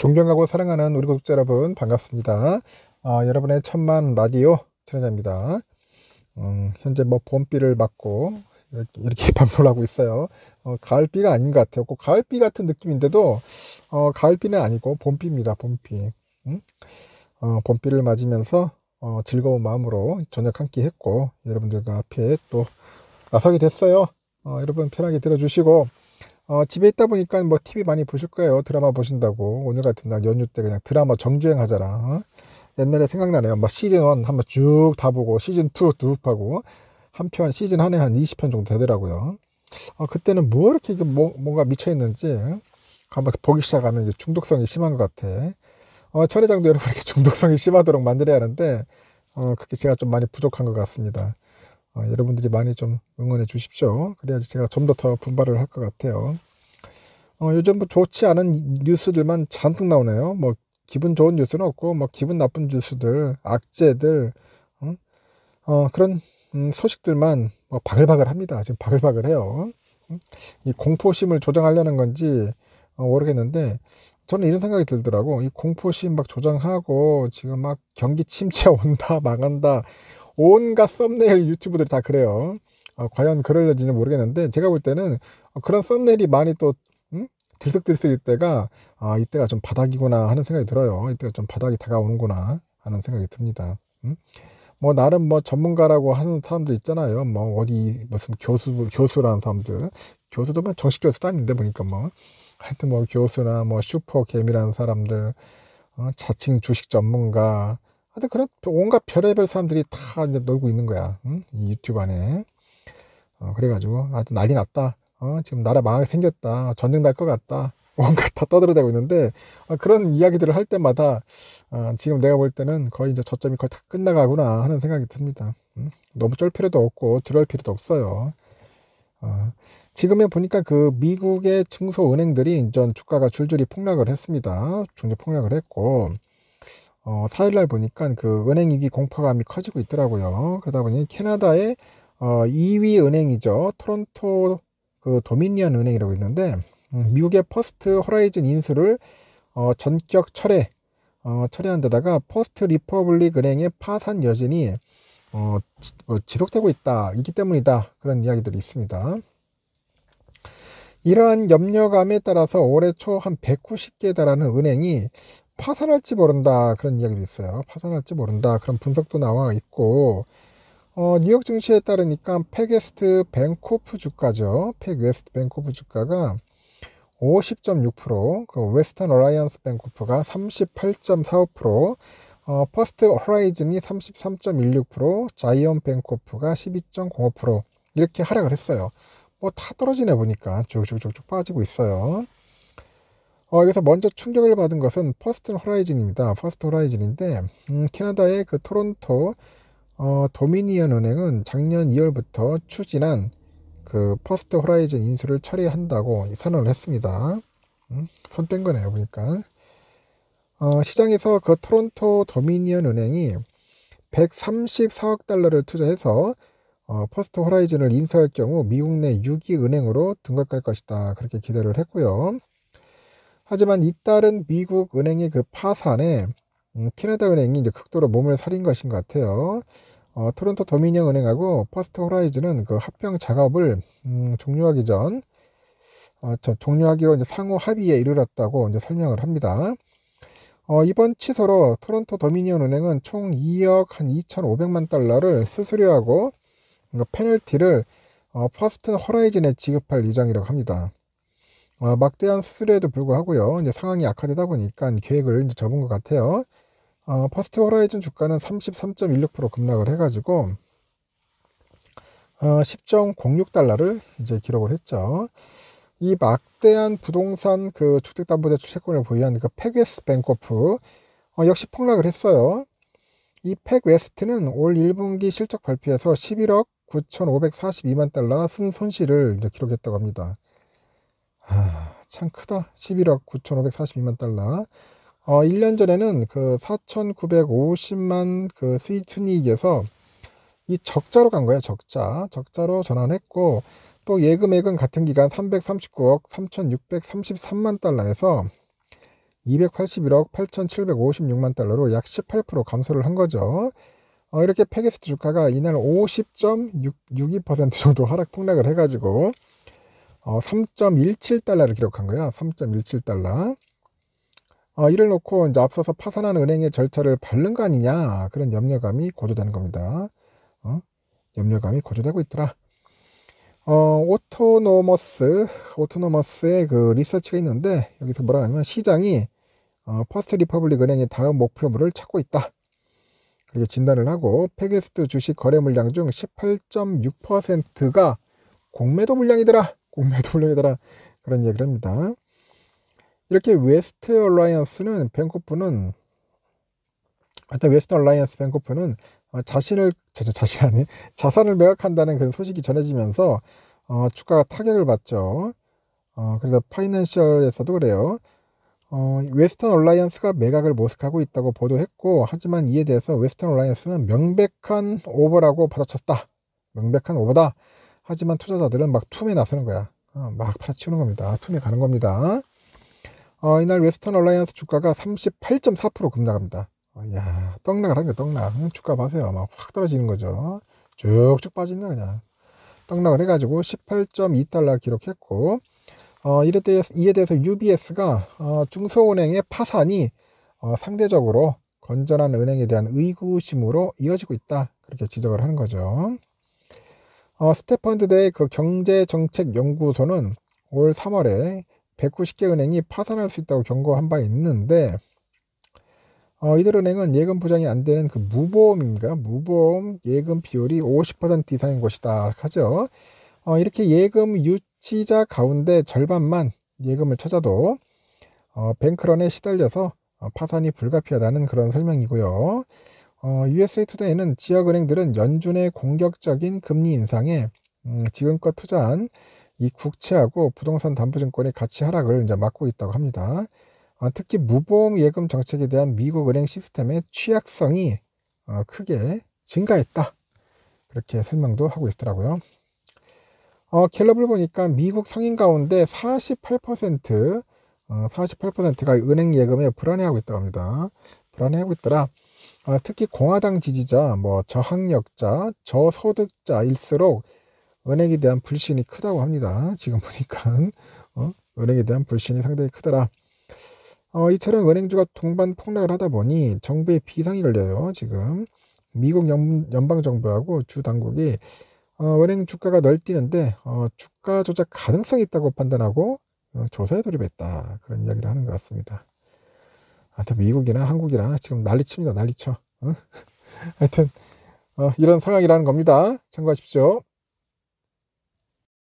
존경하고 사랑하는 우리 구독자 여러분 반갑습니다. 아, 여러분의 천만 라디오 천혜자입니다. 음, 현재 뭐 봄비를 맞고 이렇게, 이렇게 방송을 하고 있어요. 어, 가을비가 아닌 것 같아요. 꼭 가을비 같은 느낌인데도 어, 가을비는 아니고 봄비입니다. 봄비. 음? 어, 봄비를 맞으면서 어, 즐거운 마음으로 저녁 한 끼 했고 여러분들과 앞에 또 나서게 됐어요. 어, 여러분 편하게 들어주시고 어, 집에 있다 보니까 뭐 TV 많이 보실 거예요. 드라마 보신다고. 오늘 같은 날 연휴 때 그냥 드라마 정주행 하잖아. 어? 옛날에 생각나네요. 막 시즌 1 한번 쭉 다 보고 시즌 2 두둑하고 한 편 시즌 한 해한 20편 정도 되더라고요. 어, 그때는 뭐 이렇게 뭐, 뭔가 미쳐있는지 어? 한번 보기 시작하면 중독성이 심한 것 같아. 어, 철회장도 여러분이렇게 중독성이 심하도록 만들어야 하는데 어, 그게 제가 좀 많이 부족한 것 같습니다. 어, 여러분들이 많이 좀 응원해 주십시오. 그래야지 제가 좀 더 더 분발을 할 것 같아요. 어, 요즘 뭐 좋지 않은 뉴스들만 잔뜩 나오네요. 뭐 기분 좋은 뉴스는 없고 뭐 기분 나쁜 뉴스들, 악재들, 어, 어 그런 음, 소식들만 뭐 바글바글합니다. 지금 바글바글해요. 음? 이 공포심을 조장하려는 건지 어, 모르겠는데 저는 이런 생각이 들더라고. 이 공포심 막 조장하고 지금 막 경기 침체 온다, 망한다. 온갖 썸네일 유튜브들이 다 그래요. 어, 과연 그럴지는 모르겠는데 제가 볼 때는 그런 썸네일이 많이 또 음? 들썩들썩일 때가 아 이때가 좀 바닥이구나 하는 생각이 들어요. 이때가 좀 바닥이 다가오는구나 하는 생각이 듭니다. 음? 뭐 나름 뭐 전문가라고 하는 사람들 있잖아요. 뭐 어디 무슨 교수 교수라는 사람들 교수도 뭐 정식 교수도 아닌데 보니까 뭐 하여튼 뭐 교수나 뭐 슈퍼 개미라는 사람들 어, 자칭 주식 전문가 하여튼 그런 온갖 별의별 사람들이 다 이제 놀고 있는 거야. 응? 이 유튜브 안에. 어, 그래가지고 아주 난리 났다. 어, 지금 나라 망하게 생겼다. 전쟁 날 것 같다. 온갖 다 떠들어대고 있는데 어, 그런 이야기들을 할 때마다 어, 지금 내가 볼 때는 거의 이제 저점이 거의 다 끝나가구나 하는 생각이 듭니다. 응? 너무 쫄 필요도 없고 들어올 필요도 없어요. 어, 지금에 보니까 그 미국의 중소은행들이 인전 주가가 줄줄이 폭락을 했습니다. 중재 폭락을 했고 어, 4일날 보니까 그 은행 위기 공포감이 커지고 있더라고요. 그러다 보니 캐나다의 어, 2위 은행이죠. 토론토 그 도미니언 은행이라고 있는데 음, 미국의 퍼스트 호라이즌 인수를 어, 전격 철회 어, 철회한 데다가 퍼스트 리퍼블릭 은행의 파산 여진이 어, 지, 어, 지속되고 있다. 있기 때문이다. 그런 이야기들이 있습니다. 이러한 염려감에 따라서 올해 초 한 190개에 달하는 은행이 파산할지 모른다 그런 이야기도 있어요. 파산할지 모른다 그런 분석도 나와 있고 어, 뉴욕 증시에 따르니까 팩웨스트 뱅코프 주가죠. 팩웨스트 뱅코프 주가가 50.6%, 그 웨스턴 어라이언스 뱅코프가 38.45%, 어, 퍼스트 호라이즌이 33.16%, 자이언 뱅코프가 12.05% 이렇게 하락을 했어요. 뭐 다 떨어지네 보니까 쭉쭉쭉쭉 빠지고 있어요. 어, 여기서 먼저 충격을 받은 것은 퍼스트 호라이즌입니다. 퍼스트 호라이즌인데 음, 캐나다의 그 토론토 어, 도미니언 은행은 작년 2월부터 추진한 그 퍼스트 호라이즌 인수를 처리한다고 선언을 했습니다. 음, 손 뗀 거네요, 보니까. 어, 시장에서 그 토론토 도미니언 은행이 134억 달러를 투자해서 어, 퍼스트 호라이즌을 인수할 경우 미국 내 6위 은행으로 등극할 것이다. 그렇게 기대를 했고요. 하지만 이따른 미국 은행의 그 파산에 음, 캐나다 은행이 이제 극도로 몸을 살인 것인 것 같아요. 어, 토론토 도미니언 은행하고 퍼스트 호라이즌은 그 합병 작업을 음, 종료하기 전 어, 저, 종료하기로 이제 상호 합의에 이르렀다고 이제 설명을 합니다. 어, 이번 취소로 토론토 도미니언 은행은 총 2억 한 2,500만 달러를 수수료하고 그니까 페널티를 어, 퍼스트 호라이즌에 지급할 예정이라고 합니다. 어, 막대한 수수료에도 불구하고요. 이제 상황이 악화되다 보니까 계획을 이제 접은 것 같아요. 어, 퍼스트 호라이즌 주가는 33.16% 급락을 해가지고 어, 10.06달러를 이제 기록을 했죠. 이 막대한 부동산 그 주택담보대출 채권을 보유한 그 팩웨스 뱅코프 어, 역시 폭락을 했어요. 이 팩웨스트는 올 1분기 실적 발표에서 11억 9,542만 달러 순 손실을 기록했다고 합니다. 아, 참 크다. 11억 9,542만 달러. 어, 1년 전에는 그 4,950만 그스위순이익에서이 적자로 간거야 적자. 적자로 전환했고 또 예금액은 같은 기간 339억 3,633만 달러에서 281억 8,756만 달러로 약 18% 감소를 한 거죠. 어, 이렇게 페게스트 주가가 이날 50.62% 정도 하락 폭락을 해가지고 어, 3.17달러를 기록한 거야. 3.17달러. 어, 이를 놓고 이제 앞서서 파산한 은행의 절차를 밟는 거 아니냐 그런 염려감이 고조되는 겁니다. 어? 염려감이 고조되고 있더라. 어, 오토노머스, 오토노머스의 그 리서치가 있는데 여기서 뭐라 하냐면 시장이 어, 퍼스트 리퍼블릭 은행의 다음 목표물을 찾고 있다. 그리고 진단을 하고 페게스트 주식 거래 물량 중 18.6%가 공매도 물량이더라. 공매도 올려달라 그런 얘기를 합니다. 이렇게 웨스트 얼라이언스는 벤코프는 일단 웨스트 얼라이언스 벤코프는 어, 자신을 자신 아니 자산을 매각한다는 그런 소식이 전해지면서 어, 주가가 타격을 받죠. 어, 그래서 파이낸셜에서도 그래요. 어, 웨스턴 얼라이언스가 매각을 모색하고 있다고 보도했고 하지만 이에 대해서 웨스턴 얼라이언스는 명백한 오버라고 받아쳤다. 명백한 오버다. 하지만 투자자들은 막 툼에 나서는 거야. 어, 막 팔아치우는 겁니다. 툼에 가는 겁니다. 어, 이날 웨스턴 얼라이언스 주가가 38.4% 급락합니다. 어, 야 떡락을 합니다. 떡락. 주가 봐세요. 막 확 떨어지는 거죠. 쭉쭉 빠지는 거 그냥. 떡락을 해가지고 18.2달러 기록했고 어, 이에 대해서, 이에 대해서 UBS가 어, 중소은행의 파산이 어, 상대적으로 건전한 은행에 대한 의구심으로 이어지고 있다. 그렇게 지적을 하는 거죠. 어, 스테펀드대의 그 경제정책연구소는 올 3월에 190개 은행이 파산할 수 있다고 경고한 바 있는데 어, 이들 은행은 예금 보장이 안 되는 그 무보험인가 무보험 예금 비율이 50% 이상인 것이다 하죠. 어, 이렇게 예금 유치자 가운데 절반만 예금을 찾아도 어, 뱅크런에 시달려서 어, 파산이 불가피하다는 그런 설명이고요. 어, USA 투데이는 지역 은행들은 연준의 공격적인 금리 인상에 음, 지금껏 투자한 이 국채하고 부동산 담보증권의 가치 하락을 이제 막고 있다고 합니다. 어, 특히 무보험 예금 정책에 대한 미국 은행 시스템의 취약성이 어, 크게 증가했다. 그렇게 설명도 하고 있더라고요. 어, 갤럽을 보니까 미국 성인 가운데 48% 어, 48%가 은행 예금에 불안해하고 있다고 합니다. 불안해하고 있더라. 아, 특히 공화당 지지자, 뭐 저학력자, 저소득자일수록 은행에 대한 불신이 크다고 합니다. 지금 보니까 어? 은행에 대한 불신이 상당히 크더라. 어, 이처럼 은행주가 동반 폭락을 하다 보니 정부에 비상이 걸려요. 지금 미국 연방 정부하고 주 당국이 어, 은행 주가가 널뛰는데 어, 주가 조작 가능성이 있다고 판단하고 어, 조사에 돌입했다 그런 이야기를 하는 것 같습니다. 하여튼 미국이나 한국이나 지금 난리칩니다. 난리쳐. 어? 하여튼 어, 이런 상황이라는 겁니다. 참고하십시오.